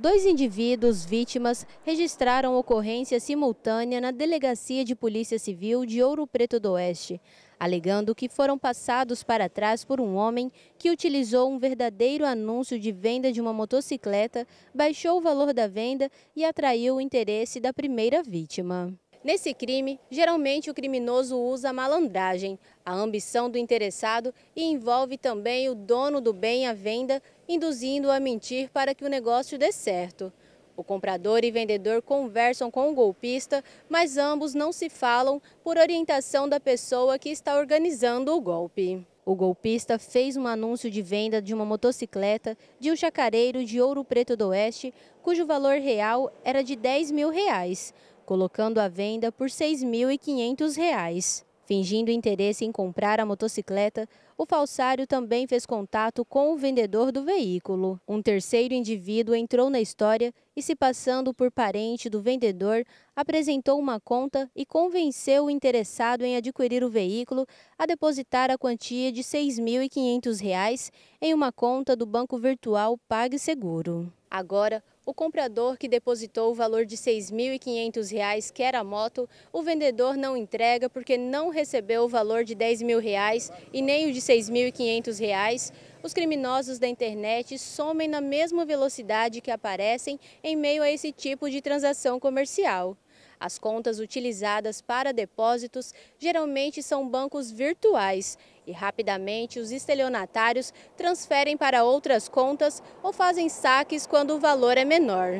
Dois indivíduos vítimas registraram ocorrência simultânea na Delegacia de Polícia Civil de Ouro Preto do Oeste, alegando que foram passados para trás por um homem que utilizou um verdadeiro anúncio de venda de uma motocicleta, baixou o valor da venda e atraiu o interesse da primeira vítima. Nesse crime, geralmente o criminoso usa malandragem, a ambição do interessado e envolve também o dono do bem à venda, induzindo-o a mentir para que o negócio dê certo. O comprador e vendedor conversam com o golpista, mas ambos não se falam por orientação da pessoa que está organizando o golpe. O golpista fez um anúncio de venda de uma motocicleta de um chacareiro de Ouro Preto do Oeste, cujo valor real era de 10 mil reais colocando à venda por R$ 6.500. Fingindo interesse em comprar a motocicleta, o falsário também fez contato com o vendedor do veículo. Um terceiro indivíduo entrou na história e, se passando por parente do vendedor, apresentou uma conta e convenceu o interessado em adquirir o veículo a depositar a quantia de R$ 6.500 em uma conta do banco virtual PagSeguro. Agora, o comprador que depositou o valor de R$ 6.500, quer a moto, o vendedor não entrega porque não recebeu o valor de R$ 10 mil reais e nem o de R$ 6.500. Os criminosos da internet somem na mesma velocidade que aparecem em meio a esse tipo de transação comercial. As contas utilizadas para depósitos geralmente são bancos virtuais e rapidamente os estelionatários transferem para outras contas ou fazem saques quando o valor é menor.